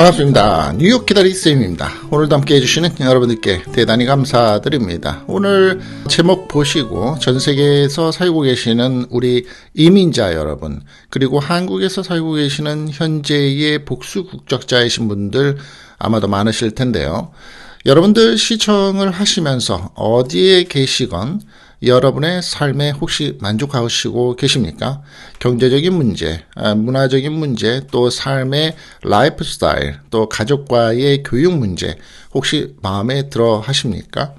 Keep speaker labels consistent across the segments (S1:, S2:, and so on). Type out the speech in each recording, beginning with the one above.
S1: 반갑습니다. 뉴욕 기다리 쌤입니다. 오늘도 함께 해주시는 여러분들께 대단히 감사드립니다. 오늘 제목 보시고 전 세계에서 살고 계시는 우리 이민자 여러분, 그리고 한국에서 살고 계시는 현재의 복수 국적자이신 분들 아마도 많으실 텐데요. 여러분들 시청을 하시면서 어디에 계시건 여러분의 삶에 혹시 만족하시고 계십니까? 경제적인 문제, 아, 문화적인 문제, 또 삶의 라이프 스타일, 또 가족과의 교육 문제, 혹시 마음에 들어 하십니까?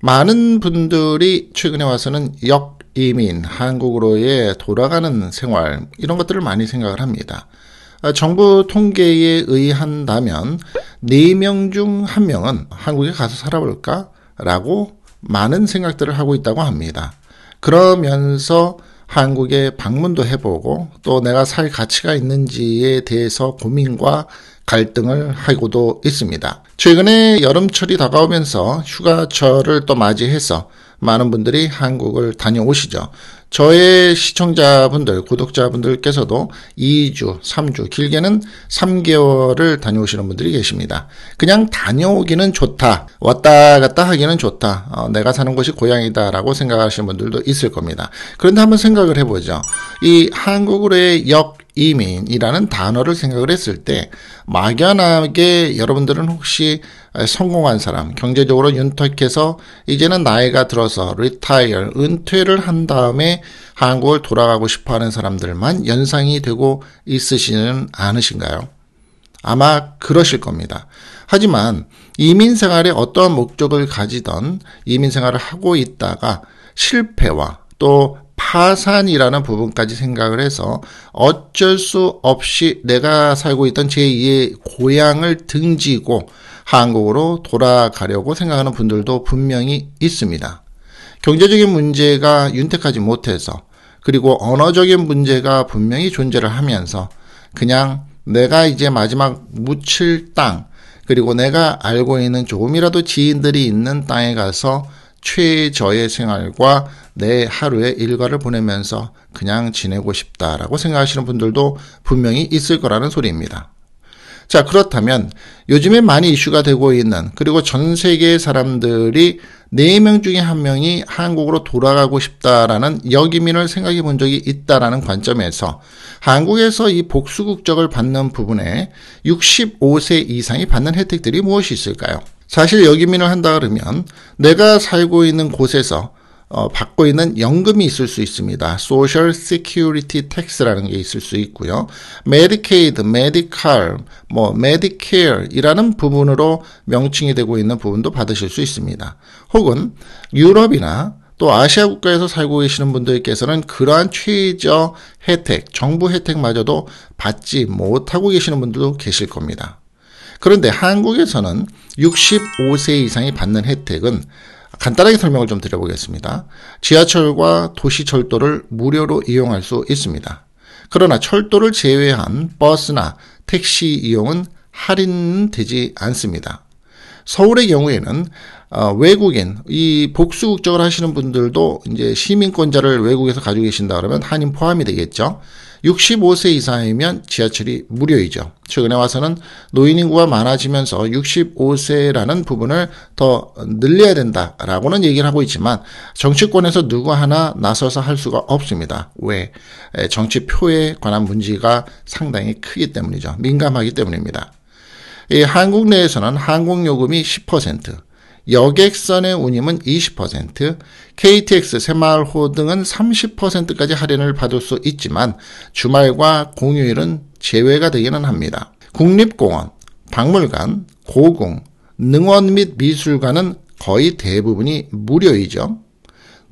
S1: 많은 분들이 최근에 와서는 역 이민, 한국으로의 돌아가는 생활, 이런 것들을 많이 생각을 합니다. 아, 정부 통계에 의한다면, 4명 중 1명은 한국에 가서 살아볼까? 라고 많은 생각들을 하고 있다고 합니다. 그러면서 한국에 방문도 해보고 또 내가 살 가치가 있는지에 대해서 고민과 갈등을 하고도 있습니다. 최근에 여름철이 다가오면서 휴가철을 또 맞이해서 많은 분들이 한국을 다녀오시죠. 저의 시청자분들, 구독자분들께서도 2주, 3주, 길게는 3개월을 다녀오시는 분들이 계십니다. 그냥 다녀오기는 좋다. 왔다 갔다 하기는 좋다. 어, 내가 사는 곳이 고향이다라고 생각하시는 분들도 있을 겁니다. 그런데 한번 생각을 해보죠. 이 한국으로의 역 이민이라는 단어를 생각을 했을 때 막연하게 여러분들은 혹시 성공한 사람, 경제적으로 윤택해서 이제는 나이가 들어서 리타이어, 은퇴를 한 다음에 한국을 돌아가고 싶어 하는 사람들만 연상이 되고 있으시는 않으신가요? 아마 그러실 겁니다. 하지만 이민 생활에 어떠한 목적을 가지던 이민 생활을 하고 있다가 실패와 또 파산이라는 부분까지 생각을 해서 어쩔 수 없이 내가 살고 있던 제2의 고향을 등지고 한국으로 돌아가려고 생각하는 분들도 분명히 있습니다. 경제적인 문제가 윤택하지 못해서 그리고 언어적인 문제가 분명히 존재를 하면서 그냥 내가 이제 마지막 묻힐 땅 그리고 내가 알고 있는 조금이라도 지인들이 있는 땅에 가서 최저의 생활과 내 하루의 일과를 보내면서 그냥 지내고 싶다라고 생각하시는 분들도 분명히 있을 거라는 소리입니다. 자, 그렇다면 요즘에 많이 이슈가 되고 있는 그리고 전 세계의 사람들이 네 명 중에 한명이 한국으로 돌아가고 싶다라는 여기민을 생각해 본 적이 있다라는 관점에서 한국에서 이 복수국적을 받는 부분에 65세 이상이 받는 혜택들이 무엇이 있을까요? 사실 여기민을 한다 그러면 내가 살고 있는 곳에서 어, 받고 있는 연금이 있을 수 있습니다. Social Security Tax라는 게 있을 수 있고요. Medicaid, Medical, 뭐 Medicare이라는 부분으로 명칭이 되고 있는 부분도 받으실 수 있습니다. 혹은 유럽이나 또 아시아 국가에서 살고 계시는 분들께서는 그러한 최저 혜택, 정부 혜택마저도 받지 못하고 계시는 분들도 계실 겁니다. 그런데 한국에서는 65세 이상이 받는 혜택은 간단하게 설명을 좀 드려보겠습니다. 지하철과 도시철도를 무료로 이용할 수 있습니다. 그러나 철도를 제외한 버스나 택시 이용은 할인되지 않습니다. 서울의 경우에는 어, 외국인 이 복수 국적을 하시는 분들도 이제 시민권자를 외국에서 가지고 계신다 그러면 한인 포함이 되겠죠. 65세 이상이면 지하철이 무료이죠. 최근에 와서는 노인 인구가 많아지면서 65세라는 부분을 더 늘려야 된다라고는 얘기를 하고 있지만 정치권에서 누구 하나 나서서 할 수가 없습니다. 왜? 정치표에 관한 문제가 상당히 크기 때문이죠. 민감하기 때문입니다. 한국 내에서는 한국 요금이 10%, 여객선의 운임은 20%, KTX 새마을호 등은 30%까지 할인을 받을 수 있지만 주말과 공휴일은 제외가 되기는 합니다. 국립공원, 박물관, 고궁, 능원 및 미술관은 거의 대부분이 무료이죠.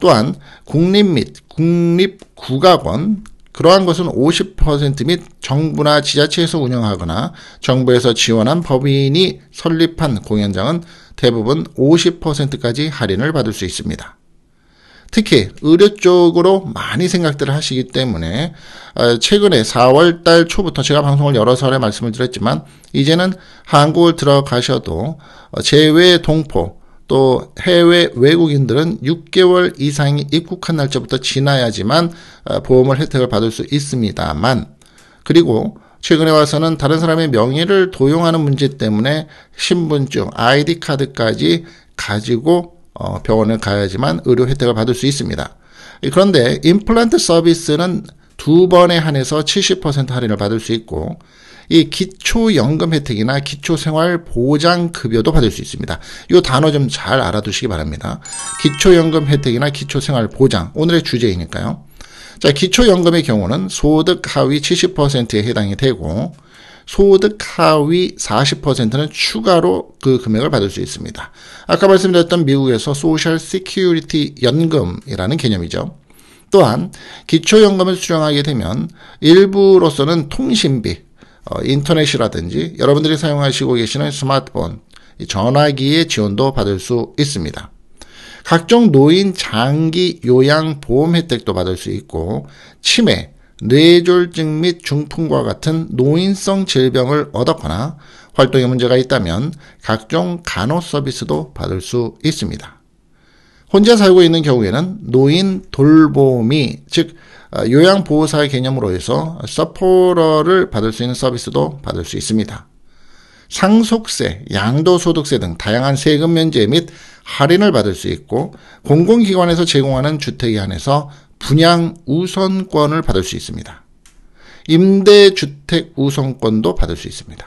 S1: 또한 국립 및 국립국악원, 그러한 것은 50%및 정부나 지자체에서 운영하거나 정부에서 지원한 법인이 설립한 공연장은 대부분 50%까지 할인을 받을 수 있습니다. 특히 의료 쪽으로 많이 생각들을 하시기 때문에 어, 최근에 4월 달 초부터 제가 방송을 여러 차례 말씀을 드렸지만 이제는 한국을 들어가셔도 어, 제외 동포 또 해외 외국인들은 6개월 이상이 입국한 날짜부터 지나야지만 어, 보험을 혜택을 받을 수 있습니다만 그리고 최근에 와서는 다른 사람의 명의를 도용하는 문제 때문에 신분증, 아이디 카드까지 가지고 어, 병원을 가야지만 의료 혜택을 받을 수 있습니다. 그런데 임플란트 서비스는 두 번에 한해서 70% 할인을 받을 수 있고 이 기초연금 혜택이나 기초생활보장급여도 받을 수 있습니다. 이 단어 좀 잘 알아두시기 바랍니다. 기초연금 혜택이나 기초생활보장 오늘의 주제이니까요. 자, 기초연금의 경우는 소득 하위 70%에 해당이 되고 소득 하위 40%는 추가로 그 금액을 받을 수 있습니다. 아까 말씀드렸던 미국에서 소셜 시큐리티 연금이라는 개념이죠. 또한 기초연금을 수령하게 되면 일부로서는 통신비, 어, 인터넷이라든지 여러분들이 사용하시고 계시는 스마트폰, 전화기의 지원도 받을 수 있습니다. 각종 노인 장기 요양 보험 혜택도 받을 수 있고 치매, 뇌졸증및 중풍과 같은 노인성 질병을 얻었거나 활동에 문제가 있다면 각종 간호 서비스도 받을 수 있습니다. 혼자 살고 있는 경우에는 노인 돌보미, 즉 아, 요양보호사의 개념으로 해서 서포러를 받을 수 있는 서비스도 받을 수 있습니다. 상속세, 양도소득세 등 다양한 세금 면제 및 할인을 받을 수 있고 공공기관에서 제공하는 주택에 한해서 분양 우선권을 받을 수 있습니다. 임대주택 우선권도 받을 수 있습니다.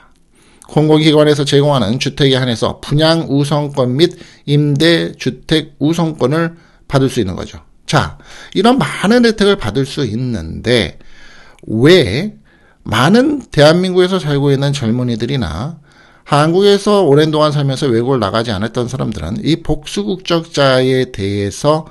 S1: 공공기관에서 제공하는 주택에 한해서 분양 우선권 및 임대주택 우선권을 받을 수 있는 거죠. 자, 이런 많은 혜택을 받을 수 있는데, 왜 많은 대한민국에서 살고 있는 젊은이들이나 한국에서 오랜 동안 살면서 외국을 나가지 않았던 사람들은 이 복수 국적자에 대해서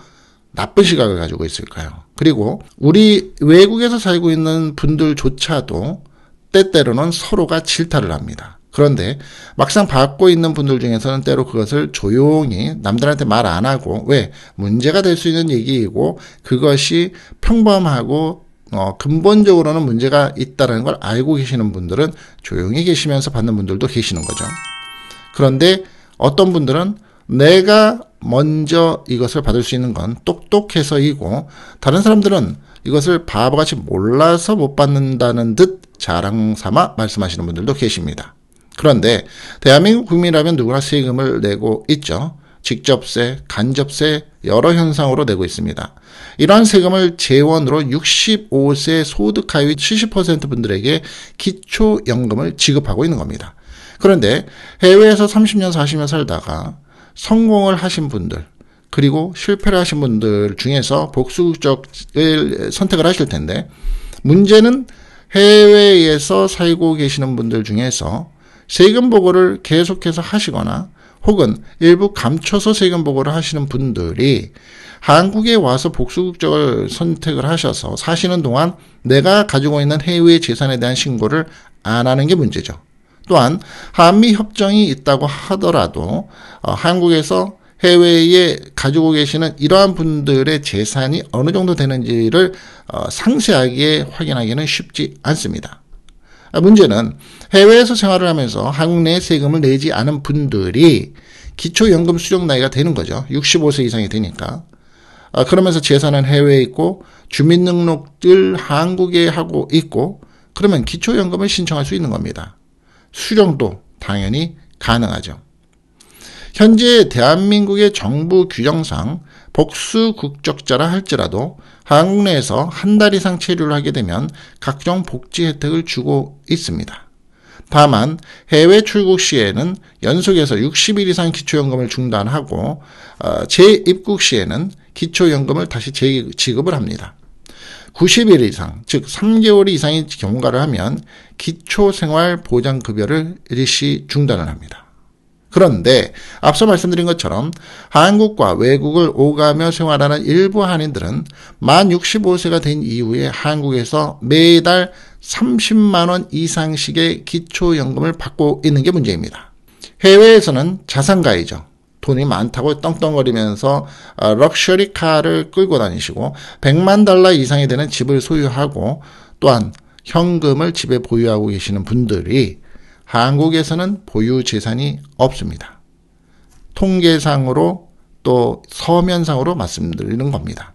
S1: 나쁜 시각을 가지고 있을까요? 그리고 우리 외국에서 살고 있는 분들조차도 때때로는 서로가 질타를 합니다. 그런데 막상 받고 있는 분들 중에서는 때로 그것을 조용히 남들한테 말 안 하고 왜 문제가 될 수 있는 얘기이고 그것이 평범하고 어, 근본적으로는 문제가 있다는 걸 알고 계시는 분들은 조용히 계시면서 받는 분들도 계시는 거죠. 그런데 어떤 분들은 내가 먼저 이것을 받을 수 있는 건 똑똑해서이고 다른 사람들은 이것을 바보같이 몰라서 못 받는다는 듯 자랑 삼아 말씀하시는 분들도 계십니다. 그런데 대한민국 국민이라면 누구나 세금을 내고 있죠. 직접세, 간접세 여러 현상으로 내고 있습니다. 이러한 세금을 재원으로 65세 소득 하위 70% 분들에게 기초연금을 지급하고 있는 겁니다. 그런데 해외에서 30년, 40년 살다가 성공을 하신 분들, 그리고 실패를 하신 분들 중에서 복수적을 선택을 하실 텐데, 문제는 해외에서 살고 계시는 분들 중에서 세금 보고를 계속해서 하시거나 혹은 일부 감춰서 세금 보고를 하시는 분들이 한국에 와서 복수국적을 선택을 하셔서 사시는 동안 내가 가지고 있는 해외 재산에 대한 신고를 안 하는 게 문제죠. 또한 한미 협정이 있다고 하더라도 어, 한국에서 해외에 가지고 계시는 이러한 분들의 재산이 어느 정도 되는지를 어, 상세하게 확인하기는 쉽지 않습니다. 아, 문제는 해외에서 생활을 하면서 한국 내에 세금을 내지 않은 분들이 기초연금 수령 나이가 되는 거죠. 65세 이상이 되니까. 아, 그러면서 재산은 해외에 있고 주민등록들 한국에 하고 있고 그러면 기초연금을 신청할 수 있는 겁니다. 수령도 당연히 가능하죠. 현재 대한민국의 정부 규정상 복수 국적자라 할지라도 한국 내에서 한 달 이상 체류를 하게 되면 각종 복지 혜택을 주고 있습니다. 다만 해외 출국 시에는 연속해서 60일 이상 기초연금을 중단하고 어, 재입국 시에는 기초연금을 다시 재지급을 합니다. 90일 이상, 즉 3개월 이상의 경과를 하면 기초생활보장급여를 일시 중단을 합니다. 그런데 앞서 말씀드린 것처럼 한국과 외국을 오가며 생활하는 일부 한인들은 만 65세가 된 이후에 한국에서 매달 30만원 이상씩의 기초연금을 받고 있는 게 문제입니다. 해외에서는 자산가이죠. 돈이 많다고 떵떵거리면서 어, 럭셔리 카를 끌고 다니시고 100만 달러 이상이 되는 집을 소유하고 또한 현금을 집에 보유하고 계시는 분들이 한국에서는 보유 재산이 없습니다. 통계상으로 또 서면상으로 말씀드리는 겁니다.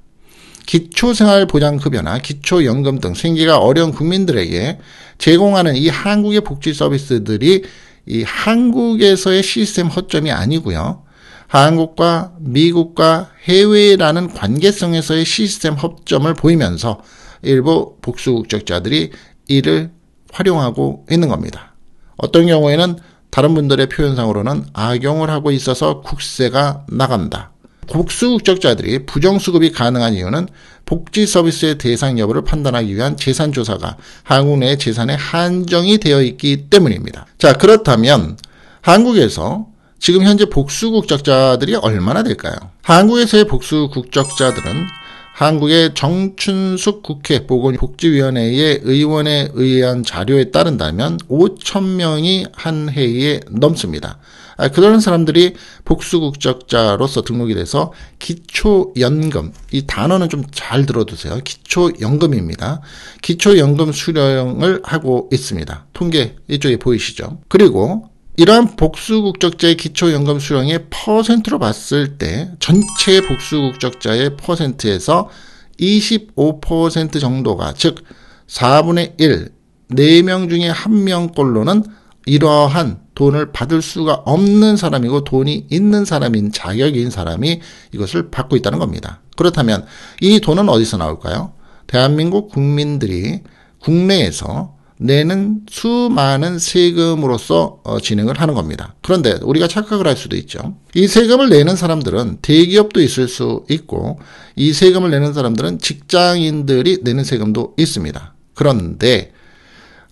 S1: 기초생활보장급여나 기초연금 등 생계가 어려운 국민들에게 제공하는 이 한국의 복지 서비스들이 이 한국에서의 시스템 허점이 아니고요. 한국과 미국과 해외라는 관계성에서의 시스템 허점을 보이면서 일부 복수국적자들이 이를 활용하고 있는 겁니다. 어떤 경우에는 다른 분들의 표현상으로는 악용을 하고 있어서 국세가 나간다. 복수국적자들이 부정수급이 가능한 이유는 복지 서비스의 대상 여부를 판단하기 위한 재산조사가 한국 내 재산에 한정이 되어 있기 때문입니다. 자, 그렇다면 한국에서 지금 현재 복수국적자들이 얼마나 될까요? 한국에서의 복수국적자들은 한국의 정춘숙 국회 보건복지위원회의 의원에 의한 자료에 따른다면 5천명이 한 해에 넘습니다. 아, 그런 사람들이 복수국적자로서 등록이 돼서 기초연금, 이 단어는 좀 잘 들어두세요. 기초연금입니다. 기초연금 수령을 하고 있습니다. 통계 이쪽에 보이시죠? 그리고 이러한 복수국적자의 기초연금 수령의 퍼센트로 봤을 때 전체 복수국적자의 퍼센트에서 25% 정도가 즉 4분의 1, 4명 중에 1명꼴로는 이러한 돈을 받을 수가 없는 사람이고 돈이 있는 사람인 자격인 사람이 이것을 받고 있다는 겁니다. 그렇다면 이 돈은 어디서 나올까요? 대한민국 국민들이 국내에서 내는 수많은 세금으로서 어, 진행을 하는 겁니다. 그런데 우리가 착각을 할 수도 있죠. 이 세금을 내는 사람들은 대기업도 있을 수 있고 이 세금을 내는 사람들은 직장인들이 내는 세금도 있습니다. 그런데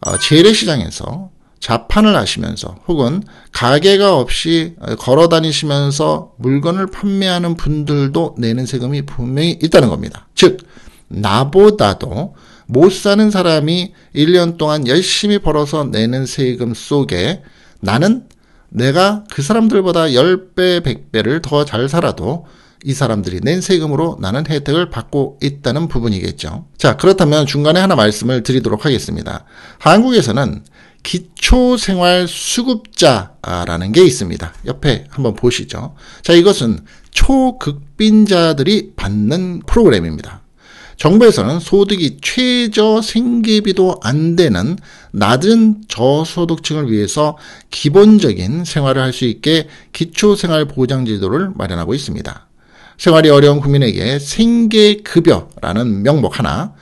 S1: 어, 재래시장에서 자판을 하시면서 혹은 가게가 없이 어, 걸어 다니시면서 물건을 판매하는 분들도 내는 세금이 분명히 있다는 겁니다. 즉 나보다도 못 사는 사람이 1년 동안 열심히 벌어서 내는 세금 속에 나는 내가 그 사람들보다 10배, 100배를 더 잘 살아도 이 사람들이 낸 세금으로 나는 혜택을 받고 있다는 부분이겠죠. 자, 그렇다면 중간에 하나 말씀을 드리도록 하겠습니다. 한국에서는 기초생활수급자라는 게 있습니다. 옆에 한번 보시죠. 자, 이것은 초극빈자들이 받는 프로그램입니다. 정부에서는 소득이 최저 생계비도 안 되는 낮은 저소득층을 위해서 기본적인 생활을 할 수 있게 기초생활보장제도를 마련하고 있습니다. 생활이 어려운 국민에게 생계급여라는 명목 하나,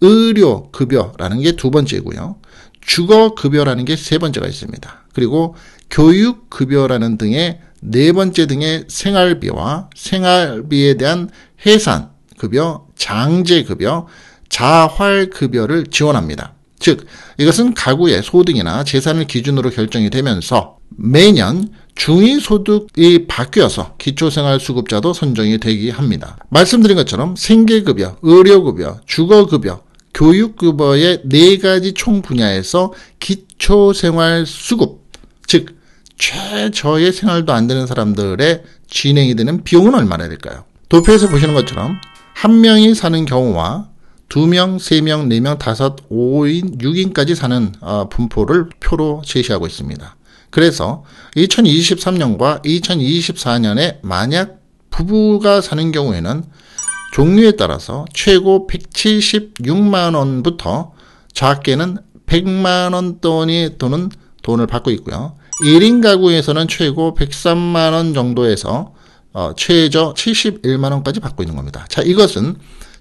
S1: 의료급여라는 게 두 번째고요. 주거급여라는 게 세 번째가 있습니다. 그리고 교육급여라는 등의 네 번째 등의 생활비와 생활비에 대한 해산급여 장제급여, 자활급여를 지원합니다. 즉, 이것은 가구의 소득이나 재산을 기준으로 결정이 되면서 매년 중위소득이 바뀌어서 기초생활수급자도 선정이 되기 합니다. 말씀드린 것처럼 생계급여, 의료급여, 주거급여, 교육급여의 네 가지 총 분야에서 기초생활수급, 즉, 최저의 생활도 안 되는 사람들의 진행이 되는 비용은 얼마나 될까요? 도표에서 보시는 것처럼 한 명이 사는 경우와 두 명, 세 명, 네 명, 다섯, 오인육인까지 사는 어, 분포를 표로 제시하고 있습니다. 그래서 2023년과 2024년에 만약 부부가 사는 경우에는 종류에 따라서 최고 176만원부터 작게는 100만원 돈이 도는 돈을 받고 있고요. 1인 가구에서는 최고 103만원 정도에서 어, 최저 71만원까지 받고 있는 겁니다. 자, 이것은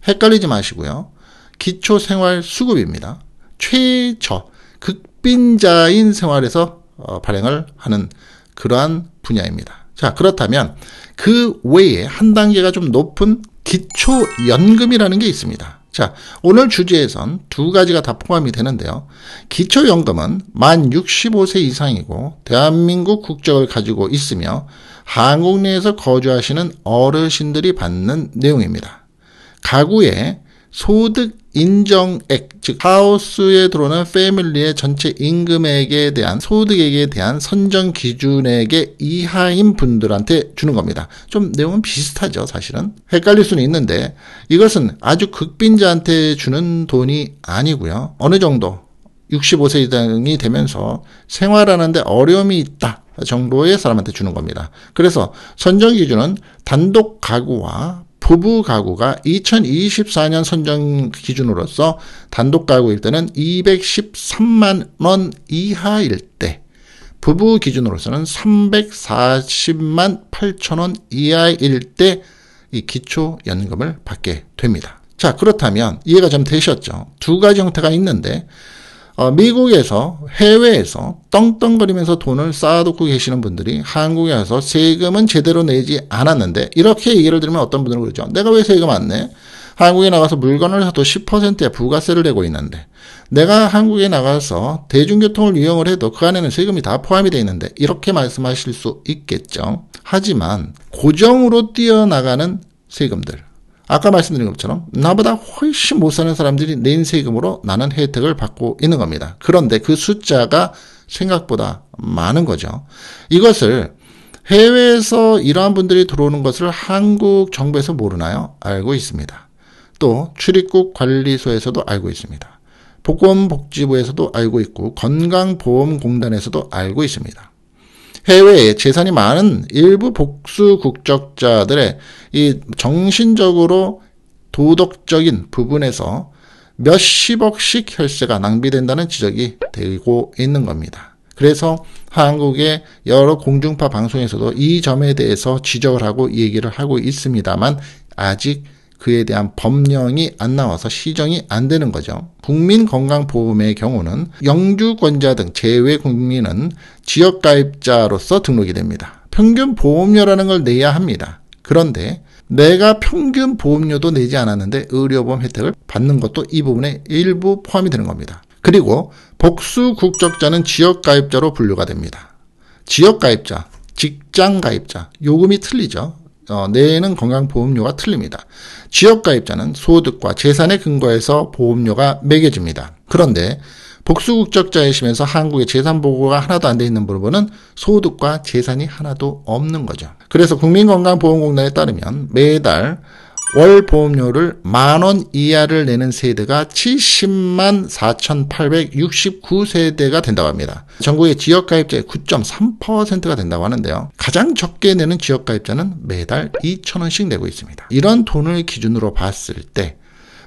S1: 헷갈리지 마시고요. 기초생활수급입니다. 최저, 극빈자인 생활에서 어, 발행을 하는 그러한 분야입니다. 자, 그렇다면 그 외에 한 단계가 좀 높은 기초연금이라는 게 있습니다. 자, 오늘 주제에선 두 가지가 다 포함이 되는데요. 기초연금은 만 65세 이상이고 대한민국 국적을 가지고 있으며 한국 내에서 거주하시는 어르신들이 받는 내용입니다. 가구에 소득 인정액, 즉 하우스에 들어오는 패밀리의 전체 임금액에 대한 소득액에 대한 선정 기준액의 이하인 분들한테 주는 겁니다. 좀 내용은 비슷하죠, 사실은. 헷갈릴 수는 있는데 이것은 아주 극빈자한테 주는 돈이 아니고요. 어느 정도 65세 이상이 되면서 생활하는데 어려움이 있다. 정도의 사람한테 주는 겁니다. 그래서 선정 기준은 단독 가구와 부부 가구가 2024년 선정 기준으로서 단독 가구일 때는 213만 원 이하일 때 부부 기준으로서는 340만 8천 원 이하일 때 이 기초 연금을 받게 됩니다. 자, 그렇다면 이해가 좀 되셨죠? 두 가지 형태가 있는데 어, 미국에서 해외에서 떵떵거리면서 돈을 쌓아놓고 계시는 분들이 한국에 와서 세금은 제대로 내지 않았는데 이렇게 얘기를 들으면 어떤 분들은 그러죠. 내가 왜 세금 안 내? 한국에 나가서 물건을 사도 10%의 부가세를 내고 있는데 내가 한국에 나가서 대중교통을 이용을 해도 그 안에는 세금이 다 포함이 되어 있는데 이렇게 말씀하실 수 있겠죠. 하지만 고정으로 뛰어나가는 세금들 아까 말씀드린 것처럼 나보다 훨씬 못 사는 사람들이 낸 세금으로 나는 혜택을 받고 있는 겁니다. 그런데 그 숫자가 생각보다 많은 거죠. 이것을 해외에서 이러한 분들이 들어오는 것을 한국 정부에서 모르나요? 알고 있습니다. 또 출입국 관리소에서도 알고 있습니다. 보건복지부에서도 알고 있고 건강보험공단에서도 알고 있습니다. 해외에 재산이 많은 일부 복수 국적자들의 이 정신적으로 도덕적인 부분에서 몇십억씩 혈세가 낭비된다는 지적이 되고 있는 겁니다. 그래서 한국의 여러 공중파 방송에서도 이 점에 대해서 지적을 하고 얘기를 하고 있습니다만 아직 그에 대한 법령이 안 나와서 시정이 안 되는 거죠. 국민건강보험의 경우는 영주권자 등 제외 국민은 지역가입자로서 등록이 됩니다. 평균 보험료라는 걸 내야 합니다. 그런데 내가 평균 보험료도 내지 않았는데 의료보험 혜택을 받는 것도 이 부분에 일부 포함이 되는 겁니다. 그리고 복수 국적자는 지역가입자로 분류가 됩니다. 지역가입자, 직장가입자, 요금이 틀리죠. 어, 내에는 건강보험료가 틀립니다. 지역가입자는 소득과 재산에 근거해서 보험료가 매겨집니다. 그런데 복수국적자이시면서 한국의 재산보고가 하나도 안 돼 있는 부분은 소득과 재산이 하나도 없는 거죠. 그래서 국민건강보험공단에 따르면 매달 월 보험료를 만 원 이하를 내는 세대가 70만 4,869세대가 된다고 합니다. 전국의 지역가입자의 9.3%가 된다고 하는데요. 가장 적게 내는 지역가입자는 매달 2 0 0 0원씩 내고 있습니다. 이런 돈을 기준으로 봤을 때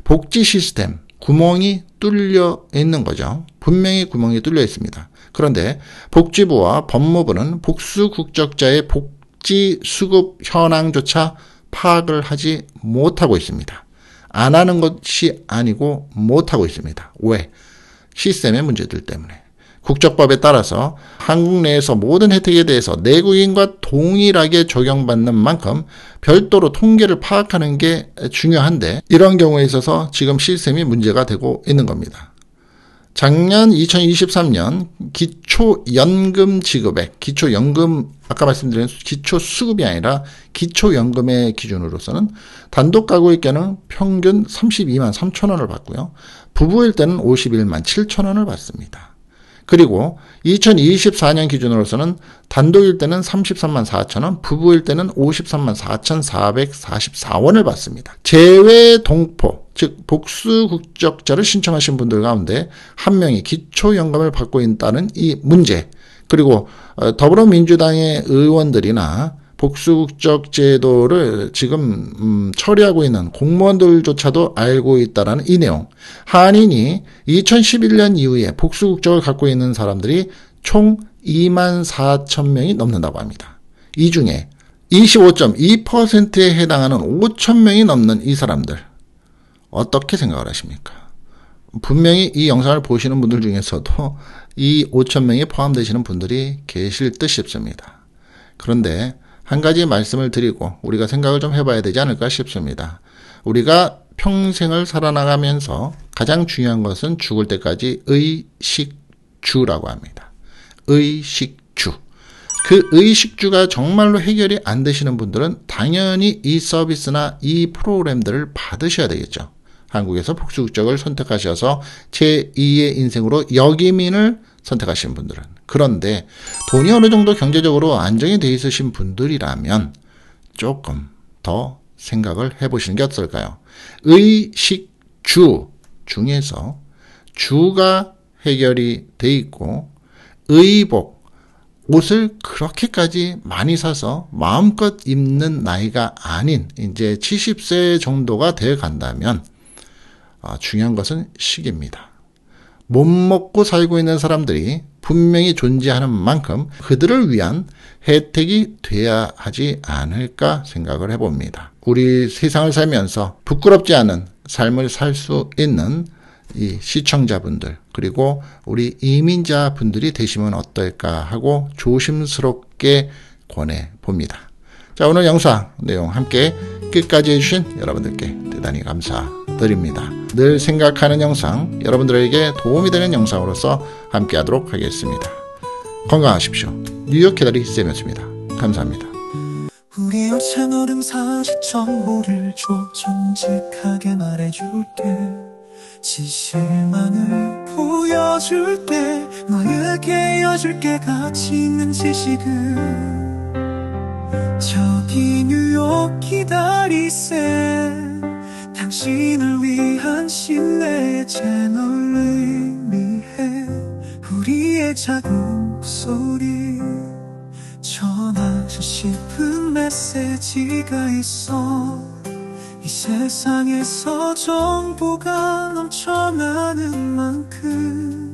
S1: 복지 시스템 구멍이 뚫려 있는 거죠. 분명히 구멍이 뚫려 있습니다. 그런데 복지부와 법무부는 복수 국적자의 복지 수급 현황조차 파악을 하지 못하고 있습니다. 안 하는 것이 아니고 못하고 있습니다. 왜? 시스템의 문제들 때문에. 국적법에 따라서 한국 내에서 모든 혜택에 대해서 내국인과 동일하게 적용받는 만큼 별도로 통계를 파악하는 게 중요한데 이런 경우에 있어서 지금 시스템이 문제가 되고 있는 겁니다. 작년 2023년 기초연금 지급액, 기초연금, 아까 말씀드린 기초수급이 아니라 기초연금의 기준으로서는 단독 가구일 때는 평균 32만 3천 원을 받고요. 부부일 때는 51만 7천 원을 받습니다. 그리고 2024년 기준으로서는 단독일 때는 33만 4천원, 부부일 때는 53만 4,444원을 받습니다. 제외 동포, 즉 복수 국적자를 신청하신 분들 가운데 한 명이 기초연금을 받고 있다는 이 문제, 그리고 어, 더불어민주당의 의원들이나 복수국적 제도를 지금 음, 처리하고 있는 공무원들조차도 알고 있다라는 이 내용. 한인이 2011년 이후에 복수국적을 갖고 있는 사람들이 총 2만 4천 명이 넘는다고 합니다. 이 중에 25.2%에 해당하는 5천 명이 넘는 이 사람들 어떻게 생각을 하십니까? 분명히 이 영상을 보시는 분들 중에서도 이 5천 명이 포함되시는 분들이 계실 듯 싶습니다. 그런데 한 가지 말씀을 드리고 우리가 생각을 좀 해봐야 되지 않을까 싶습니다. 우리가 평생을 살아나가면서 가장 중요한 것은 죽을 때까지 의식주라고 합니다. 의식주. 그 의식주가 정말로 해결이 안 되시는 분들은 당연히 이 서비스나 이 프로그램들을 받으셔야 되겠죠. 한국에서 복수국적을 선택하셔서 제2의 인생으로 여기민을 선택하신 분들은 그런데 돈이 어느 정도 경제적으로 안정이 돼 있으신 분들이라면 조금 더 생각을 해보시는 게 어떨까요? 의식주 중에서 주가 해결이 돼 있고 의복 옷을 그렇게까지 많이 사서 마음껏 입는 나이가 아닌 이제 70세 정도가 되 간다면 아, 중요한 것은 시기입니다. 못 먹고 살고 있는 사람들이 분명히 존재하는 만큼 그들을 위한 혜택이 돼야 하지 않을까 생각을 해봅니다. 우리 세상을 살면서 부끄럽지 않은 삶을 살 수 있는 이 시청자분들 그리고 우리 이민자분들이 되시면 어떨까 하고 조심스럽게 권해 봅니다. 자 오늘 영상 내용 함께 끝까지 해주신 여러분들께 대단히 감사합니다. 드립니다. 늘 생각하는 영상, 여러분들에게 도움이 되는 영상으로서 함께 하도록 하겠습니다. 건강하십시오. 뉴욕 캐다리 쌤이었습니다. 감사합니다. 우리 여친 어른 사실 정보를 좀 정직하게 말해줄 때 지식만을 보여줄 때 너에게 이줄게 가치 있는 지식을 저기 뉴욕 기다리세 당신을 위한 신뢰의 채널을 위해 우리의 작은 소리 전하고 싶은 메시지가 있어 이 세상에서 정보가 넘쳐나는 만큼